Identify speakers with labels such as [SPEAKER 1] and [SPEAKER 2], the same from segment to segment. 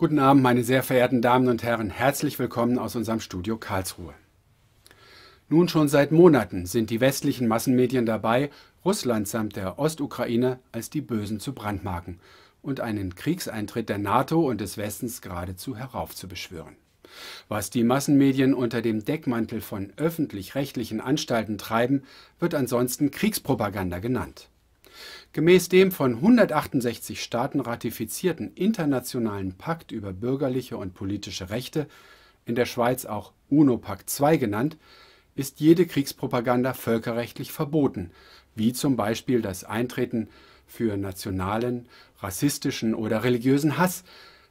[SPEAKER 1] Guten Abend, meine sehr verehrten Damen und Herren. Herzlich willkommen aus unserem Studio Karlsruhe. Nun schon seit Monaten sind die westlichen Massenmedien dabei, Russland samt der Ostukraine als die Bösen zu brandmarken und einen Kriegseintritt der NATO und des Westens geradezu heraufzubeschwören. Was die Massenmedien unter dem Deckmantel von öffentlich-rechtlichen Anstalten treiben, wird ansonsten Kriegspropaganda genannt. Gemäß dem von 168 Staaten ratifizierten Internationalen Pakt über bürgerliche und politische Rechte, in der Schweiz auch UNO-Pakt II genannt, ist jede Kriegspropaganda völkerrechtlich verboten, wie zum Beispiel das Eintreten für nationalen, rassistischen oder religiösen Hass,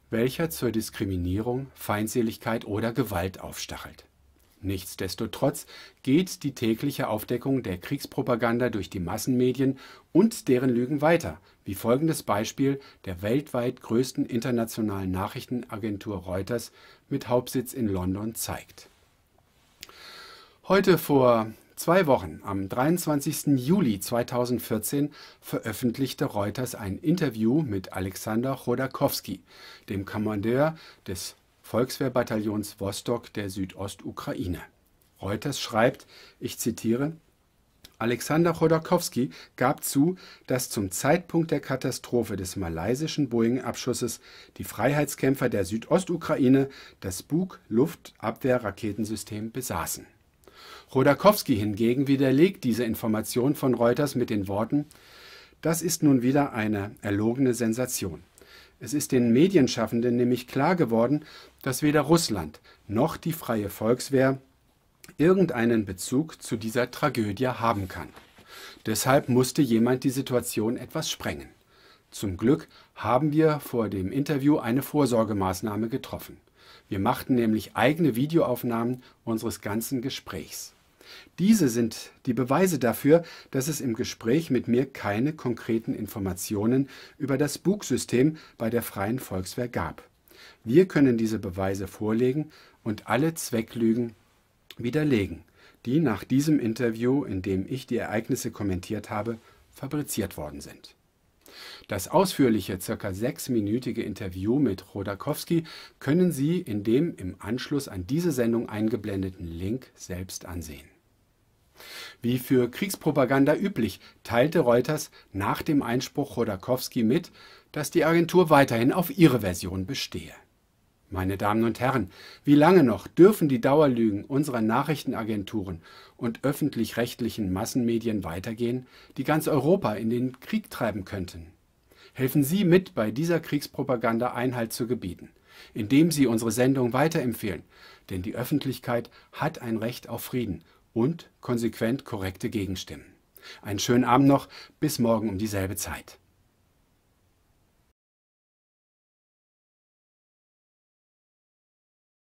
[SPEAKER 1] welcher zur Diskriminierung, Feindseligkeit oder Gewalt aufstachelt Nichtsdestotrotz geht die tägliche Aufdeckung der Kriegspropaganda durch die Massenmedien und deren Lügen weiter, wie folgendes Beispiel der weltweit größten internationalen Nachrichtenagentur Reuters mit Hauptsitz in London zeigt. Heute vor zwei Wochen, am 23. Juli 2014, veröffentlichte Reuters ein Interview mit Alexander Chodorkowski, dem Kommandeur des Volkswehrbataillons Vostok der Südostukraine. Reuters schreibt, ich zitiere, Alexander Chodorkowski gab zu, dass zum Zeitpunkt der Katastrophe des malaysischen Boeing-Abschusses die Freiheitskämpfer der Südostukraine das Bug-Luftabwehrraketensystem besaßen. Chodorkowski hingegen widerlegt diese Information von Reuters mit den Worten, das ist nun wieder eine erlogene Sensation. Es ist den Medienschaffenden nämlich klar geworden, dass weder Russland noch die freie Volkswehr irgendeinen Bezug zu dieser Tragödie haben kann. Deshalb musste jemand die Situation etwas sprengen. Zum Glück haben wir vor dem Interview eine Vorsorgemaßnahme getroffen. Wir machten nämlich eigene Videoaufnahmen unseres ganzen Gesprächs. Diese sind die Beweise dafür, dass es im Gespräch mit mir keine konkreten Informationen über das Bugsystem bei der Freien Volkswehr gab. Wir können diese Beweise vorlegen und alle Zwecklügen widerlegen, die nach diesem Interview, in dem ich die Ereignisse kommentiert habe, fabriziert worden sind. Das ausführliche, circa sechsminütige Interview mit Rodakowski können Sie in dem im Anschluss an diese Sendung eingeblendeten Link selbst ansehen. Wie für Kriegspropaganda üblich, teilte Reuters nach dem Einspruch Chodakowski mit, dass die Agentur weiterhin auf ihre Version bestehe. Meine Damen und Herren, wie lange noch dürfen die Dauerlügen unserer Nachrichtenagenturen und öffentlich-rechtlichen Massenmedien weitergehen, die ganz Europa in den Krieg treiben könnten? Helfen Sie mit, bei dieser Kriegspropaganda Einhalt zu gebieten, indem Sie unsere Sendung weiterempfehlen, denn die Öffentlichkeit hat ein Recht auf Frieden und konsequent korrekte Gegenstimmen. Einen schönen Abend noch, bis morgen um dieselbe Zeit.